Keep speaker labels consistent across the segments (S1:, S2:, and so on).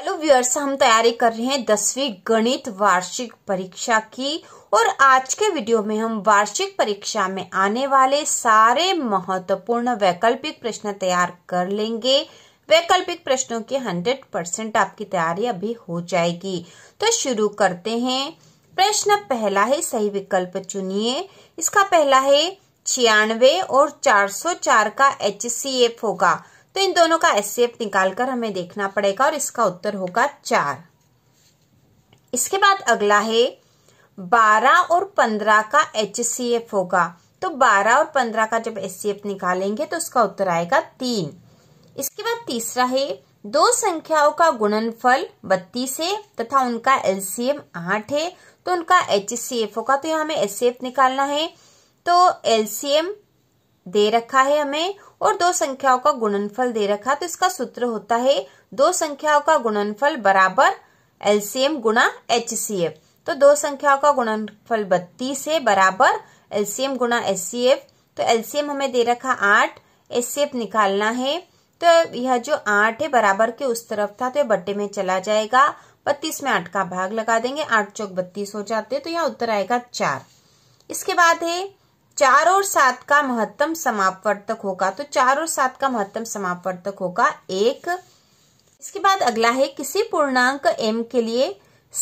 S1: hello viewers हम तैयारी कर रहे हैं दसवीं गणित वार्षिक परीक्षा की और आज के वीडियो में हम वार्षिक परीक्षा में आने वाले सारे महत्वपूर्ण वैकल्पिक प्रश्न तैयार कर लेंगे वैकल्पिक प्रश्नों की हंड्रेड परसेंट आपकी तैयारी अभी हो जाएगी तो शुरू करते हैं प्रश्न पहला है सही विकल्प चुनिए इसका पहला है छियानवे और चार का एच होगा तो इन दोनों का एफ निकालकर हमें देखना पड़ेगा और इसका उत्तर होगा चार इसके बाद अगला है बारह और पंद्रह का एफ होगा तो बारह और पंद्रह का जब एफ निकालेंगे तो उसका उत्तर आएगा तीन इसके बाद तीसरा है दो संख्याओं का गुणनफल बत्तीस है तथा उनका एलसीएम आठ है तो उनका एच सी एफ होगा तो यहाँ हमें एस सी एफ निकालना है तो एलसीएम दे रखा है हमें और दो संख्याओं का गुणनफल दे रखा तो इसका सूत्र होता है दो संख्याओं का गुणनफल बराबर एलसीएम गुणा एच तो दो संख्याओं का गुणनफल बत्तीस है बराबर एलसीएम गुणा एच तो एलसीएम हमें दे रखा आठ एच निकालना है तो यह जो आठ है बराबर के उस तरफ था तो यह बट्टे में चला जाएगा बत्तीस में आठ का भाग लगा देंगे आठ चौक बत्तीस हो जाते तो यहाँ उत्तर आएगा चार इसके बाद है चार और सात का महत्तम समापवर्तक होगा तो चार और सात का महत्तम समापवर्तक होगा एक इसके बाद अगला है किसी पूर्णांक एम के लिए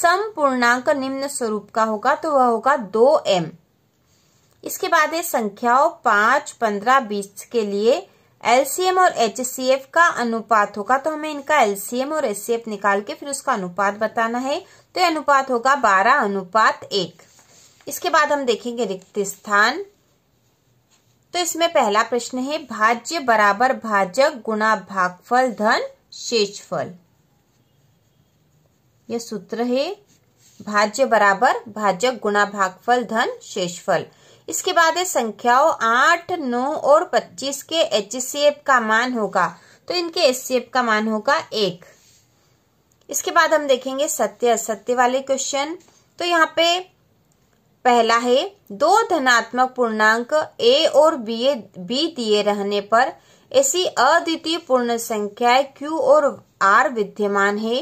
S1: सम पूर्णांक निम्न स्वरूप का होगा तो वह होगा दो एम इसके बाद है संख्याओं पांच पंद्रह बीस के लिए एलसीएम और एच का अनुपात होगा तो हमें इनका एलसीएम और एचसीएफ निकाल के फिर उसका अनुपात बताना है तो अनुपात होगा बारह अनुपात एक इसके बाद हम देखेंगे रिक्त स्थान तो इसमें पहला प्रश्न है भाज्य बराबर भाजक गुणा भागफल धन शेषफल यह सूत्र है भाज्य बराबर भाजक गुणा भागफल धन शेषफल इसके बाद है संख्याओं आठ नौ और पच्चीस के एच का मान होगा तो इनके एच का मान होगा एक इसके बाद हम देखेंगे सत्य असत्य वाले क्वेश्चन तो यहाँ पे पहला है दो धनात्मक पूर्णांक ए और बी बी दिए रहने पर ऐसी अद्वितीय पूर्ण संख्या क्यू और आर विद्यमान है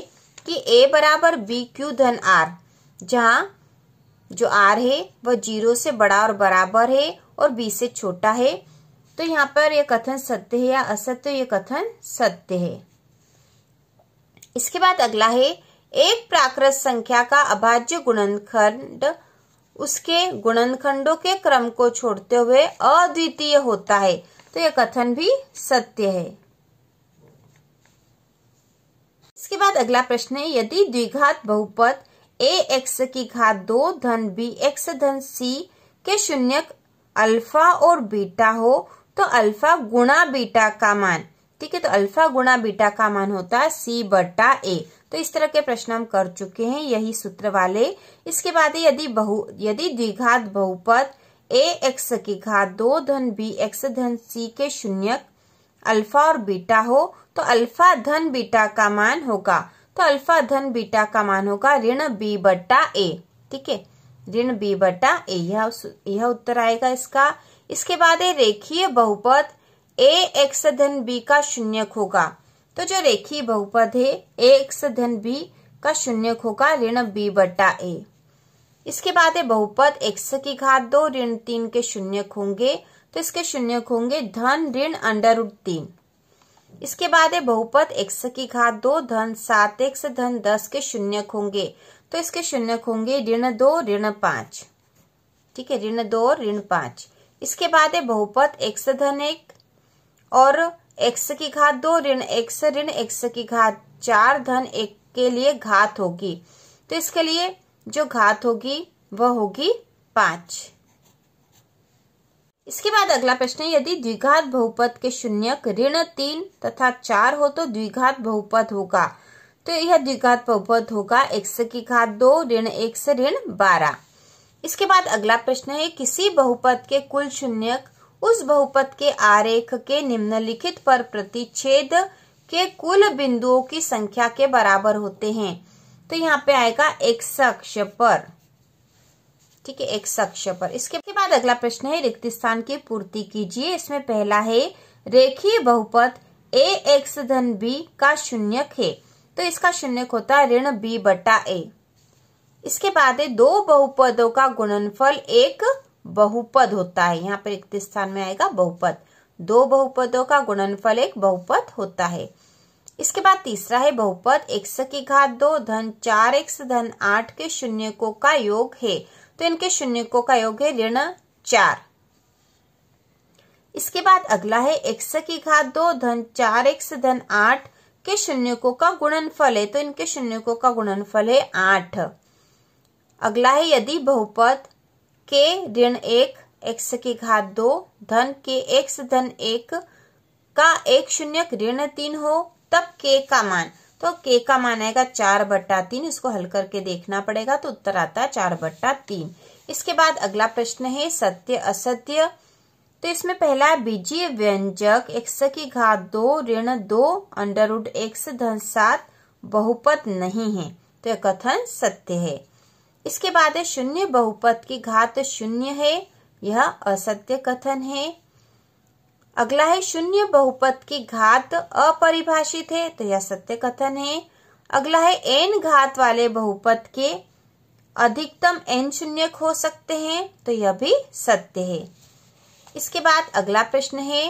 S1: कि ए बराबर बी क्यू धन आर जहाँ जो आर है वह जीरो से बड़ा और बराबर है और बी से छोटा है तो यहाँ पर यह कथन सत्य है या असत्य तो ये कथन सत्य है इसके बाद अगला है एक प्राकृत संख्या का अभाज्य गुणनखंड उसके गुणनखंडों के क्रम को छोड़ते हुए अद्वितीय होता है तो यह कथन भी सत्य है इसके बाद अगला प्रश्न है यदि द्विघात बहुपद ए एक्स की घात दो धन बी एक्स धन सी के शून्य अल्फा और बीटा हो तो अल्फा गुणा बीटा का मान ठीक है तो अल्फा गुणा बीटा का मान होता है सी बटा ए तो इस तरह के प्रश्न हम कर चुके हैं यही सूत्र वाले इसके बाद यदि बहु यदि द्विघात बहुपद ए एक्स की घात दो धन बी एक्स धन सी के शून्य अल्फा और बीटा हो तो अल्फा धन बीटा का मान होगा तो अल्फा धन बीटा का मान होगा ऋण बी बटा ए ठीक है ऋण बी बटा ए यह यह उत्तर आएगा इसका इसके बाद है रेखीय बहुपद ए एक्स धन बी का शून्यक होगा तो जो रेखीय बहुपद है ए एक्स धन बी का शून्यक होगा ऋण बी बटा ए इसके बाद है बहुपद एक्स की घात दो ऋण तीन के शून्यक होंगे तो इसके शून्यक होंगे धन ऋण अंडर रूट तीन इसके बाद है बहुपद एक्स की घात दो धन सात एक्स धन दस के शून्यक होंगे तो इसके शून्यक होंगे ऋण दो ऋण पांच ठीक है ऋण दो ऋण पांच इसके बाद है बहुपद एक्स धन एक और एक्स की घात दो ऋण x ऋण x की घात चार धन एक के लिए घात होगी तो इसके लिए जो घात होगी वह होगी पांच इसके बाद अगला प्रश्न है यदि द्विघात बहुपद के शून्यक ऋण तीन तथा चार हो तो द्विघात बहुपद होगा तो यह द्विघात बहुपद होगा एक्स की घात दो ऋण x ऋण बारह इसके बाद अगला प्रश्न है किसी बहुपद के कुल शून्यक उस बहुपद के आरेख के निम्नलिखित पर प्रतिच्छेद के कुल बिंदुओं की संख्या के बराबर होते हैं तो यहाँ पे आएगा एक्स अक्ष पर ठीक है एक्स अक्ष पर इसके बाद अगला प्रश्न है रिक्त स्थान की पूर्ति कीजिए इसमें पहला है रेखीय बहुपद ए एक्स धन बी का शून्यक है तो इसका शून्यक होता है ऋण बी बटा ए इसके बाद है दो बहुपदों का गुणनफल एक बहुपद होता है यहाँ पर एक स्थान में आएगा बहुपद दो बहुपदों का गुणनफल एक बहुपद होता है इसके बाद तीसरा है बहुपद एक्स की घात दो धन चार एक्स धन आठ के शून्य को का योग है तो इनके को का योग है ऋण चार इसके बाद अगला है एक्स की घात दो धन चार एक्स धन आठ के को का गुणनफल है तो इनके शून्यकों का गुणनफल है आठ अगला है यदि बहुपद के ऋण एक एक्स की घात दो धन के एक्स धन एक का एक शून्य ऋण तीन हो तब के का मान तो के का मान आएगा चार बट्टा तीन इसको हल करके देखना पड़ेगा तो उत्तर आता है चार बट्टा तीन इसके बाद अगला प्रश्न है सत्य असत्य तो इसमें पहला है बीजी व्यंजक एक्स की घात दो ऋण दो अंडरवुड एक्स धन सात बहुपत नहीं है तो यह कथन सत्य है इसके बाद है शून्य बहुपद की घात शून्य है यह असत्य कथन है अगला है शून्य बहुपद की घात अपरिभाषित है तो यह सत्य कथन है अगला है एन घात वाले बहुपद के अधिकतम एन शून्य हो सकते हैं तो यह भी सत्य है इसके बाद अगला प्रश्न है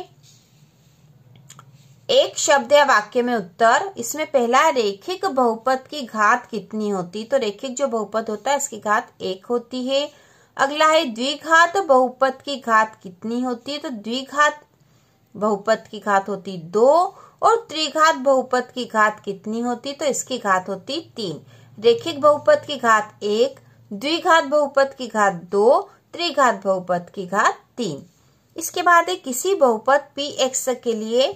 S1: एक शब्द या वाक्य में उत्तर इसमें पहला रेखिक बहुपद की घात कितनी होती तो रेखिक जो बहुपद होता है इसकी घात एक होती है अगला है द्विघात बहुपद की घात कितनी होती है तो द्विघात बहुपद की घात होती दो और त्रिघात बहुपद की घात कितनी होती तो इसकी घात होती तीन रेखिक बहुपद की घात एक द्विघात बहुपद की घात दो त्रिघात बहुपद की घात तीन इसके बाद है किसी बहुपद पी एक्स के लिए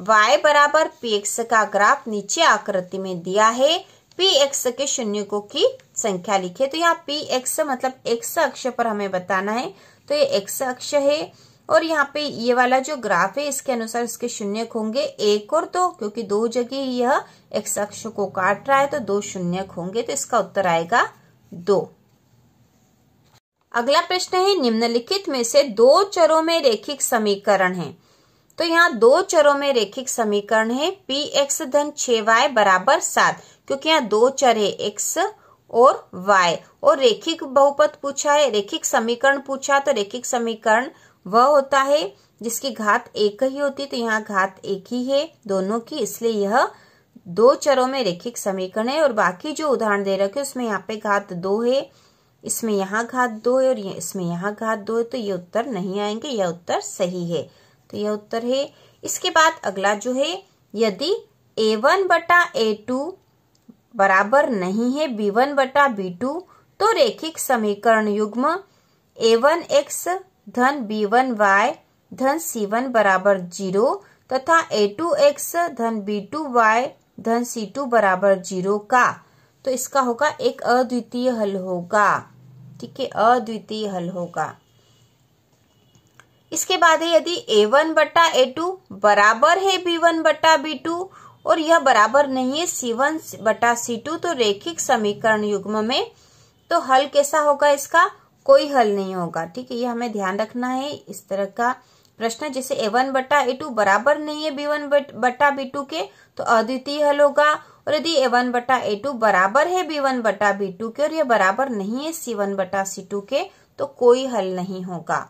S1: y बराबर पी एक्स का ग्राफ नीचे आकृति में दिया है पी एक्स के को की संख्या लिखे तो यहाँ पी एक्स मतलब एक्स अक्ष पर हमें बताना है तो ये एक्स अक्ष है और यहाँ पे ये वाला जो ग्राफ है इसके अनुसार इसके शून्य होंगे एक और दो क्योंकि दो जगह यह एक्स अक्ष को काट रहा है तो दो शून्य होंगे तो इसका उत्तर आएगा दो अगला प्रश्न है निम्नलिखित में से दो चरों में रेखिक समीकरण है तो यहाँ दो चरों में रेखिक समीकरण है पी एक्स धन छ वाई बराबर सात क्योंकि यहाँ दो चर है एक्स और वाई और रेखिक बहुपद पूछा है रेखिक समीकरण पूछा तो रेखिक समीकरण वह होता है जिसकी घात एक ही होती तो यहाँ घात एक ही है दोनों की इसलिए यह दो चरों में रेखिक समीकरण है और बाकी जो उदाहरण दे रखे उसमें यहाँ पे घात दो है इसमें यहाँ घात दो है और इसमें यहाँ घात दो है तो ये उत्तर नहीं आएंगे यह उत्तर सही है तो यह उत्तर है इसके बाद अगला जो है यदि ए वन बटा ए टू बराबर नहीं है बी वन बटा बी टू तो रेखिक समीकरण युग्म ए वन एक्स धन बी वन वाई धन सी वन बराबर जीरो तथा ए टू एक्स धन बी टू वाई धन सी टू बराबर जीरो का तो इसका होगा एक अद्वितीय हल होगा ठीक है अद्वितीय हल होगा इसके बाद है यदि ए वन बट्टा ए टू बराबर है बी वन बट्टा बी टू और यह बराबर नहीं है सी वन बटा सी टू तो रेखिक समीकरण युग्म में तो हल कैसा होगा इसका कोई हल नहीं होगा ठीक है ये हमें ध्यान रखना है इस तरह का प्रश्न जैसे ए वन बटा ए टू बराबर नहीं है बी वन बटा बी टू के तो अद्वितीय हल होगा और यदि ए वन बटा ए टू बराबर है बी वन बटा बी टू के और यह बराबर नहीं है सी वन बटा सी टू के तो कोई हल नहीं होगा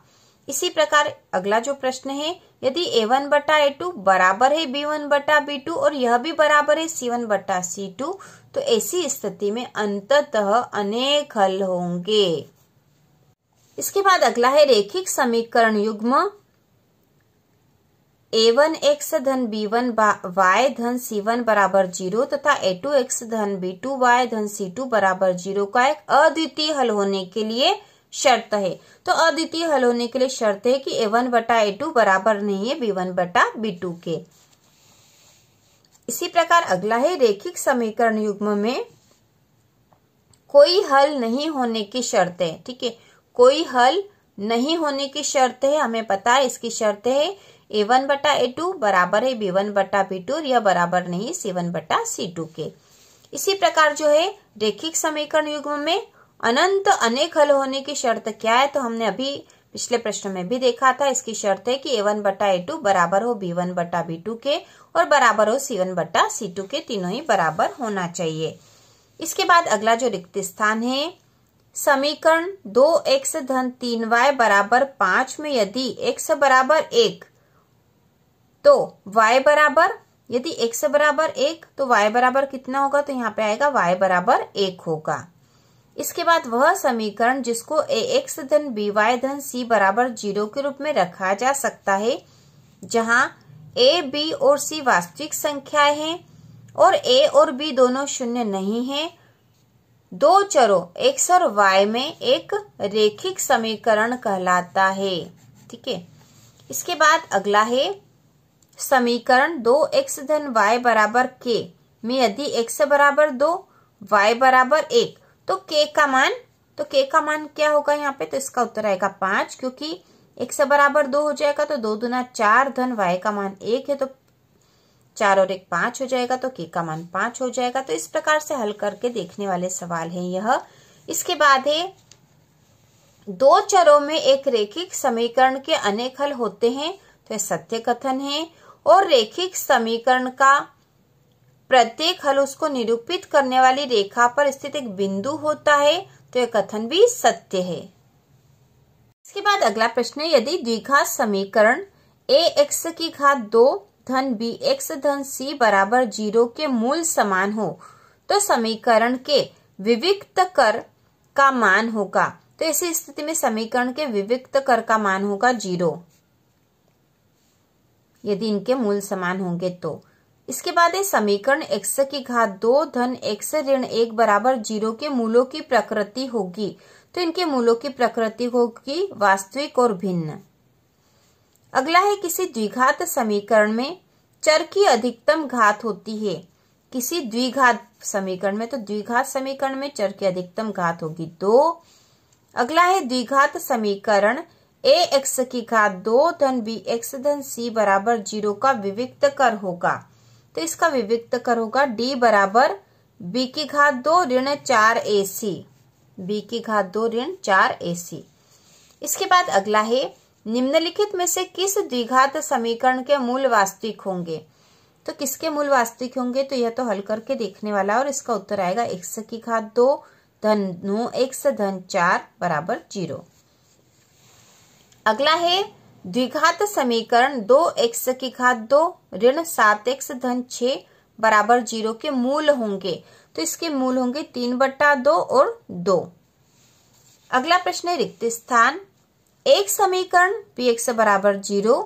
S1: इसी प्रकार अगला जो प्रश्न है यदि ए वन बटा ए टू बराबर है बी वन बटा बी टू और यह भी बराबर है सी वन बटा सी टू तो ऐसी स्थिति में अंततः अनेक हल होंगे इसके बाद अगला है रेखिक समीकरण युग्म ए वन एक्स धन बी वन वाई धन सी वन बराबर जीरो तथा ए टू एक्स धन बी टू वाई धन सी टू बराबर जीरो का एक अद्वितीय हल होने के लिए शर्त है तो अद्वितीय हल होने के लिए शर्त है कि ए वन बटा ए टू बराबर नहीं है बी वन बटा बी टू के इसी प्रकार अगला है रेखिक समीकरण युग्म में कोई हल नहीं होने की शर्त है ठीक है कोई हल नहीं होने की शर्त है हमें पता है इसकी शर्त है ए वन बटा ए टू बराबर है बी वन बटा बी टू या बराबर नहीं सी वन बटा सी टू के इसी प्रकार जो है रेखिक समीकरण युग्म में अनंत अनेक हल होने की शर्त क्या है तो हमने अभी पिछले प्रश्न में भी देखा था इसकी शर्त है कि ए वन बटा ए टू बराबर हो बी वन बटा बी टू के और बराबर हो सी वन बटा सी टू के तीनों ही बराबर होना चाहिए इसके बाद अगला जो रिक्त स्थान है समीकरण दो एक्स धन तीन वाई बराबर पांच में यदि एक्स बराबर एक तो y बराबर यदि x बराबर एक तो y बराबर कितना होगा तो यहाँ पे आएगा y बराबर एक होगा इसके बाद वह समीकरण जिसको ए एक्स धन बी वाई धन सी बराबर जीरो के रूप में रखा जा सकता है जहां ए बी और सी वास्तविक संख्याएं हैं और ए और बी दोनों शून्य नहीं हैं दो चरों एक्स और वाई में एक रेखिक समीकरण कहलाता है ठीक है इसके बाद अगला है समीकरण दो एक्स धन वाई बराबर के में यदि एक्स बराबर दो वाई बराबर एक तो के का मान तो के का मान क्या होगा यहाँ पे तो इसका उत्तर आएगा पांच क्योंकि एक से बराबर दो हो जाएगा तो दो दुना चार धन वाई का मान एक है तो चार और एक पांच हो जाएगा तो के का मान पांच हो जाएगा तो इस प्रकार से हल करके देखने वाले सवाल है यह इसके बाद है दो चरों में एक रेखिक समीकरण के अनेक हल होते हैं तो यह सत्य कथन है और रेखिक समीकरण का प्रत्येक हल उसको निरूपित करने वाली रेखा पर स्थित एक बिंदु होता है तो यह कथन भी सत्य है इसके बाद अगला प्रश्न है यदि द्विघात समीकरण ए एक्स की घात दो धन बी एक्स धन सी बराबर जीरो के मूल समान हो तो समीकरण के विविक्त कर का मान होगा तो ऐसी स्थिति में समीकरण के विविक्त कर का मान होगा जीरो यदि इनके मूल समान होंगे तो इसके बाद है समीकरण एक्स की घात दो धन एक्स ऋण एक बराबर जीरो के मूलों की प्रकृति होगी तो इनके मूलों की प्रकृति होगी वास्तविक और भिन्न अगला है किसी द्विघात समीकरण में चर की अधिकतम घात होती है किसी द्विघात समीकरण में तो द्विघात समीकरण में चर की अधिकतम घात होगी दो अगला है द्विघात समीकरण ए एक्स की घात दो धन बी एक्स धन सी बराबर जीरो का विविक्त कर होगा तो इसका विविक्त कर होगा डी बराबर बी की घात दो ऋण चार ए सी बी की घात दो ऋण चार ए सी इसके बाद अगला है निम्नलिखित में से किस द्विघात समीकरण के मूल वास्तविक होंगे तो किसके मूल वास्तविक होंगे तो यह तो हल करके देखने वाला और इसका उत्तर आएगा एक्स की घात दो धन नौ एक्स धन चार बराबर जीरो अगला है द्विघात समीकरण दो एक्स की घात दो ऋण सात एक्स धन छ बराबर जीरो के मूल होंगे तो इसके मूल होंगे तीन बट्टा दो और दो अगला प्रश्न है रिक्त स्थान एक समीकरण पी एक्स बराबर जीरो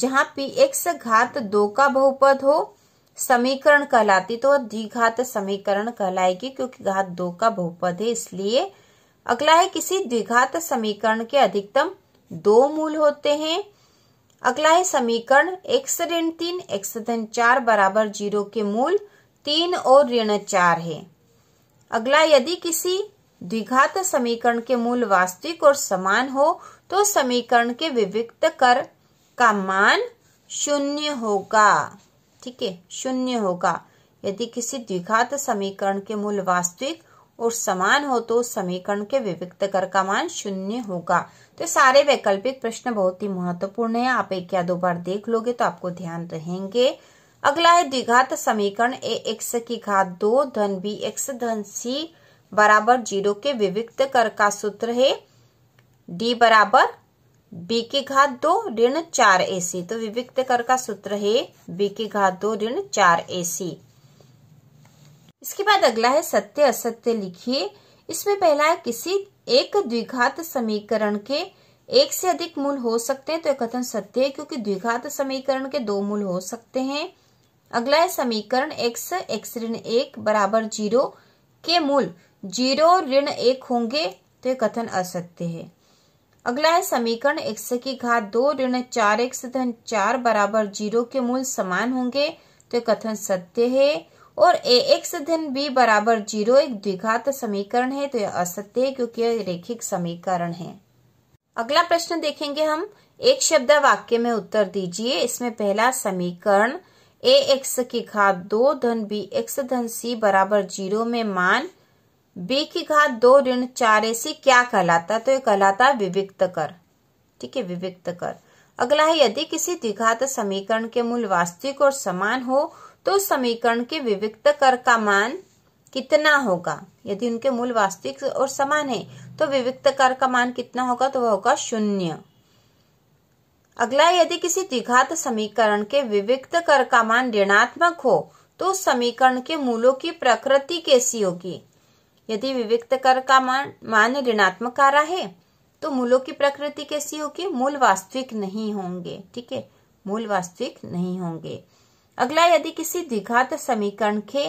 S1: जहां पी एक्स घात दो का बहुपद हो समीकरण कहलाती तो द्विघात समीकरण कहलाएगी क्योंकि घात दो का बहुपद है इसलिए अगला है किसी द्विघात समीकरण के अधिकतम दो मूल होते हैं अगला है समीकरण x ऋण तीन एक्स धन चार बराबर जीरो के मूल तीन और ऋण चार है अगला यदि किसी द्विघात समीकरण के मूल वास्तविक और समान हो तो समीकरण के विविक्त कर का मान शून्य होगा ठीक है शून्य होगा यदि किसी द्विघात समीकरण के मूल वास्तविक और समान हो तो समीकरण के विविक्त कर का मान शून्य होगा तो सारे वैकल्पिक प्रश्न बहुत ही महत्वपूर्ण है आप एक या दो बार देख लोगे तो आपको ध्यान रहेंगे अगला है द्विघात समीकरण ए एक्स की घात दो धन बी एक्स धन सी बराबर जीरो के विविक्त कर का सूत्र है डी बराबर बी की घात दो ऋण चार ए सी तो विविक्त कर का सूत्र है बी की घात दो ऋण चार ए सी इसके बाद अगला है सत्य असत्य लिखिए इसमें पहला है किसी एक द्विघात समीकरण के एक से अधिक मूल हो सकते हैं तो कथन सत्य है क्योंकि द्विघात समीकरण के दो मूल हो सकते हैं अगला है समीकरण एक्स एक्स ऋण एक बराबर जीरो के मूल जीरो ऋण एक होंगे तो ये कथन असत्य है अगला है समीकरण एक्स की घात दो ऋण चार एक्स धन चार बराबर जीरो के मूल समान होंगे तो ये कथन सत्य है और ए एक्स धन बी बराबर जीरो एक द्विघात समीकरण है तो यह असत्य है क्योंकि यह रेखिक समीकरण है अगला प्रश्न देखेंगे हम एक शब्द वाक्य में उत्तर दीजिए इसमें पहला समीकरण ए एक्स की घात दो धन बी एक्स धन सी बराबर जीरो में मान बी की घात दो ऋण चार ए सी क्या कहलाता तो यह कहलाता विविक्त कर ठीक है विविक्त कर अगला है यदि किसी द्विघात समीकरण के मूल वास्तविक और समान हो तो समीकरण के विविक्त कर का मान कितना होगा यदि उनके मूल वास्तविक और समान है तो विविक्त कर का मान कितना होगा तो वह होगा शून्य अगला यदि किसी द्विघात समीकरण के विविक्त कर का मान ऋणात्मक हो तो समीकरण के मूलों की प्रकृति कैसी होगी यदि विविक्त कर का मान मान ऋणात्मक आ रहा है तो मूलों की प्रकृति कैसी होगी मूल वास्तविक नहीं होंगे ठीक है मूल वास्तविक नहीं होंगे अगला यदि किसी द्विघात समीकरण के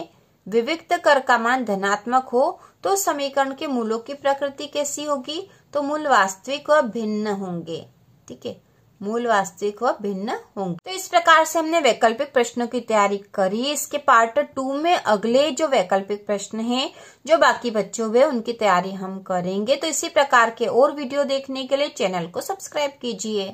S1: विविक्त कर का मान धनात्मक हो तो समीकरण के मूलों की प्रकृति कैसी होगी तो मूल वास्तविक व भिन्न होंगे ठीक है मूल वास्तविक व भिन्न होंगे तो इस प्रकार से हमने वैकल्पिक प्रश्नों की तैयारी करी इसके पार्ट टू में अगले जो वैकल्पिक प्रश्न हैं जो बाकी बच्चों हुए उनकी तैयारी हम करेंगे तो इसी प्रकार के और वीडियो देखने के लिए चैनल को सब्सक्राइब कीजिए